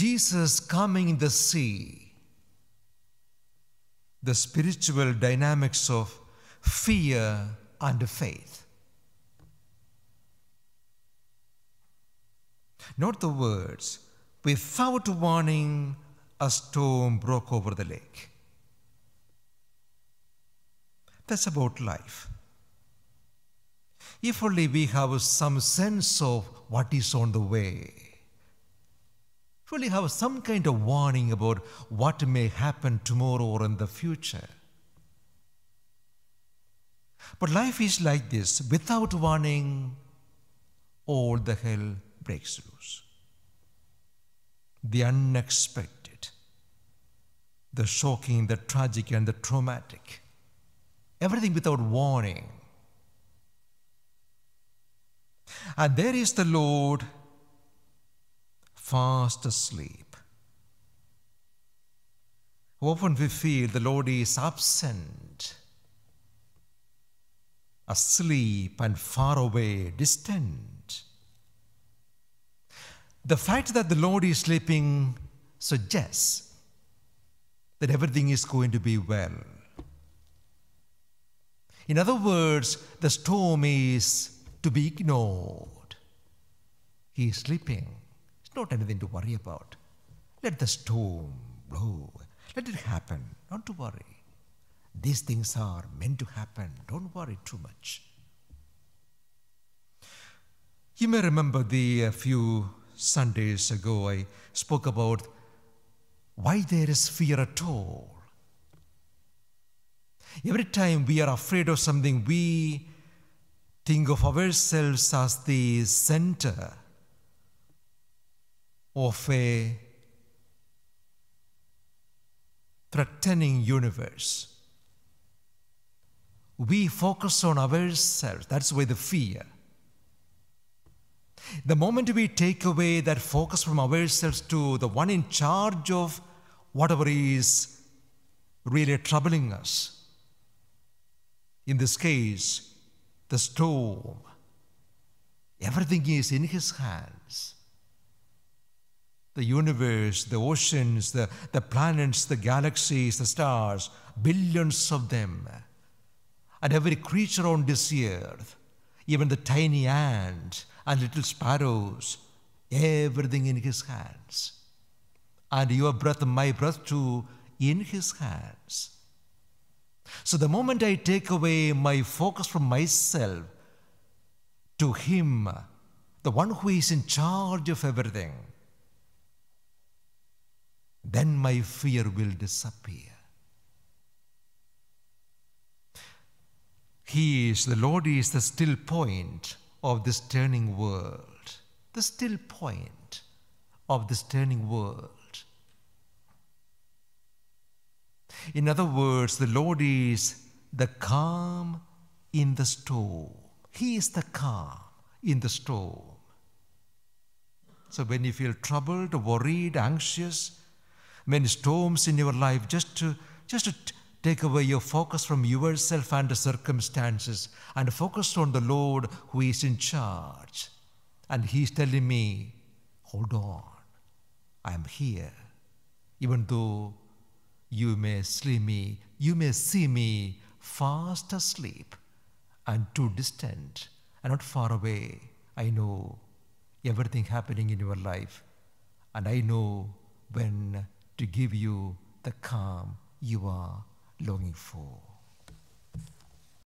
Jesus calming the sea, the spiritual dynamics of fear and faith. Not the words, without warning, a storm broke over the lake. That's about life. If only we have some sense of what is on the way. Really, have some kind of warning about what may happen tomorrow or in the future. But life is like this without warning, all the hell breaks loose. The unexpected, the shocking, the tragic, and the traumatic. Everything without warning. And there is the Lord fast asleep. Often we feel the Lord is absent, asleep and far away, distant. The fact that the Lord is sleeping suggests that everything is going to be well. In other words, the storm is to be ignored. He is sleeping not anything to worry about. Let the storm blow. Let it happen. Not to worry. These things are meant to happen. Don't worry too much. You may remember the few Sundays ago I spoke about why there is fear at all. Every time we are afraid of something, we think of ourselves as the center of a threatening universe. We focus on ourselves. That's where the fear. The moment we take away that focus from ourselves to the one in charge of whatever is really troubling us, in this case, the storm, everything is in his hands the universe, the oceans, the, the planets, the galaxies, the stars, billions of them, and every creature on this earth, even the tiny ant and little sparrows, everything in his hands. And your breath, my breath too, in his hands. So the moment I take away my focus from myself to him, the one who is in charge of everything, then my fear will disappear. He is, the Lord is the still point of this turning world. The still point of this turning world. In other words, the Lord is the calm in the storm. He is the calm in the storm. So when you feel troubled, worried, anxious, many storms in your life just to, just to take away your focus from yourself and the circumstances and focus on the Lord who is in charge. And He's telling me, hold on, I am here. Even though you may see me, you may see me fast asleep and too distant and not far away. I know everything happening in your life, and I know when to give you the calm you are longing for.